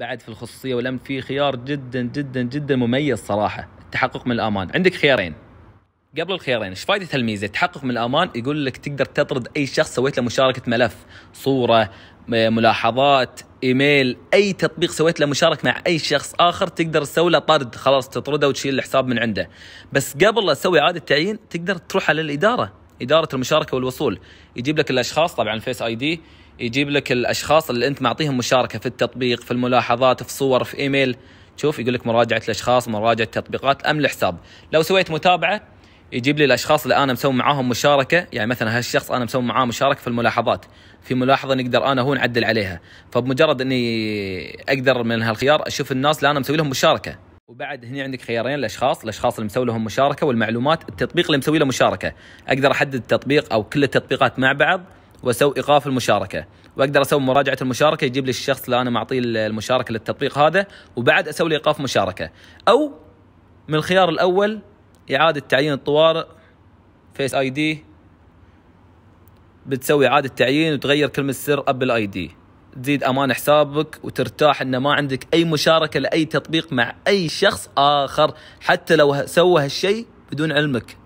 بعد في الخصوصيه والامن في خيار جدا جدا جدا مميز صراحه التحقق من الامان عندك خيارين قبل الخيارين ايش فائده الميزه التحقق من الامان يقول لك تقدر تطرد اي شخص سويت له مشاركه ملف صوره ملاحظات ايميل اي تطبيق سويت له مشاركه مع اي شخص اخر تقدر تسوي له طرد خلاص تطرده وتشيل الحساب من عنده بس قبل لا تسوي اعاده تعيين تقدر تروح على الاداره اداره المشاركه والوصول يجيب لك الاشخاص طبعا الفيس اي دي يجيب لك الاشخاص اللي انت معطيهم مشاركه في التطبيق في الملاحظات في صور في ايميل شوف يقول لك مراجعه الاشخاص مراجعه التطبيقات ام الحساب لو سويت متابعه يجيب لي الاشخاص اللي انا مسوي معاهم مشاركه يعني مثلا هالشخص انا مسوي معاه مشاركه في الملاحظات في ملاحظه نقدر انا هو نعدل عليها فبمجرد اني اقدر من هالخيار اشوف الناس اللي انا مسوي لهم مشاركه وبعد هنا عندك خيارين الاشخاص الاشخاص اللي مسوي لهم مشاركه والمعلومات التطبيق اللي مسوي له مشاركه اقدر احدد التطبيق او كل التطبيقات مع بعض واسوي ايقاف المشاركه واقدر اسوي مراجعه المشاركه يجيب لي الشخص اللي انا معطيه المشاركه للتطبيق هذا وبعد اسوي ايقاف مشاركه او من الخيار الاول اعاده تعيين الطوارئ فيس اي دي بتسوي اعاده تعيين وتغير كلمه السر ابل اي دي تزيد امان حسابك وترتاح انه ما عندك اي مشاركه لاي تطبيق مع اي شخص اخر حتى لو سوى هالشيء بدون علمك